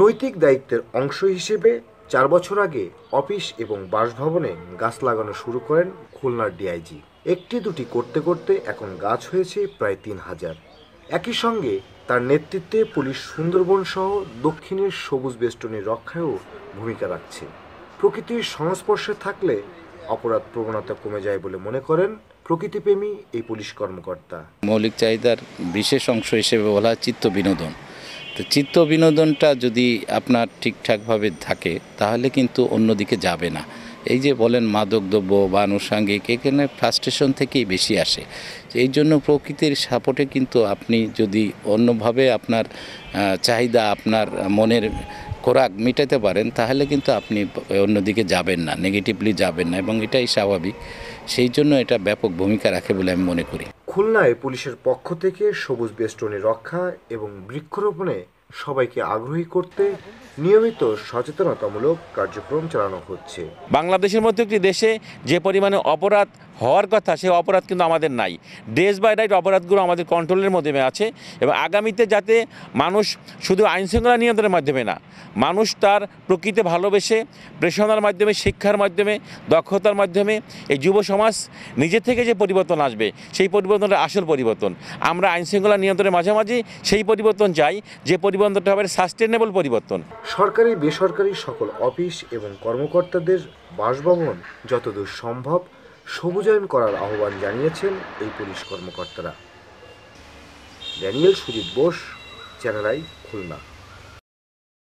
নৈতিক দায়িত্বের অংশ হিসেবে চার বছর আগে অফিস এবং বাসভবনে গাছ লাগানো শুরু করেন খুলনার ডিআইজি একটি দুটি করতে করতে এখন গাছ হয়েছে প্রায় তিন হাজার একই সঙ্গে তার নেতৃত্বে পুলিশ সুন্দরবন সহ দক্ষিণের সবুজ বেষ্টনী রক্ষায়ও ভূমিকা রাখছে প্রকৃতির সংস্পর্শে থাকলে অপরাধ প্রবণতা কমে যায় বলে মনে করেন প্রকৃতিপ্রেমী এই পুলিশ কর্মকর্তা মৌলিক চাহিদার বিশেষ অংশ হিসেবে বলা চিত্ত বিনোদন তো চিত্ত বিনোদনটা যদি আপনার ঠিকঠাকভাবে থাকে তাহলে কিন্তু অন্যদিকে যাবে না এই যে বলেন মাদকদ্রব্য বা আনুষাঙ্গিক এখানে ফ্রাস্ট্রেশন থেকেই বেশি আসে এই জন্য প্রকৃতির সাপোর্টে কিন্তু আপনি যদি অন্যভাবে আপনার চাহিদা আপনার মনের খোরাক মেটাতে পারেন তাহলে কিন্তু আপনি অন্যদিকে যাবেন না নেগেটিভলি যাবেন না এবং এটাই স্বাভাবিক সেই জন্য এটা ব্যাপক ভূমিকা রাখে বলে আমি মনে করি খুলনায় পুলিশের পক্ষ থেকে সবুজ বেষ্টনী রক্ষা এবং বৃক্ষরোপণে সবাইকে আগ্রহী করতে নিয়মিত সচেতনতামূলক কার্যক্রম চালানো হচ্ছে বাংলাদেশের মধ্যে একটি দেশে যে পরিমাণে অপরাধ হওয়ার কথা সে অপরাধ কিন্তু আমাদের নাই ডেস বাই ডাইট অপরাধগুলো আমাদের কন্ট্রোলের মাধ্যমে আছে এবং আগামীতে যাতে মানুষ শুধু আইনশৃঙ্খলা নিয়ন্ত্রণের মাধ্যমে না মানুষ তার প্রকৃতি ভালোবেসে প্রেষণার মাধ্যমে শিক্ষার মাধ্যমে দক্ষতার মাধ্যমে এই যুব সমাজ নিজে থেকে যে পরিবর্তন আসবে সেই পরিবর্তনটা আসল পরিবর্তন আমরা আইনশৃঙ্খলা নিয়ন্ত্রণের মাঝামাঝি সেই পরিবর্তন চাই যে পরিবর্তনটা হবে সাস্টেনেবল পরিবর্তন সরকারি বেসরকারি সকল অফিস এবং কর্মকর্তাদের বাসভবন যতদূর সম্ভব সবুজায়ন করার আহ্বান জানিয়েছেন এই পুলিশ কর্মকর্তারা ড্যানিয়েল সুজিত বোস চ্যানেল খুলনা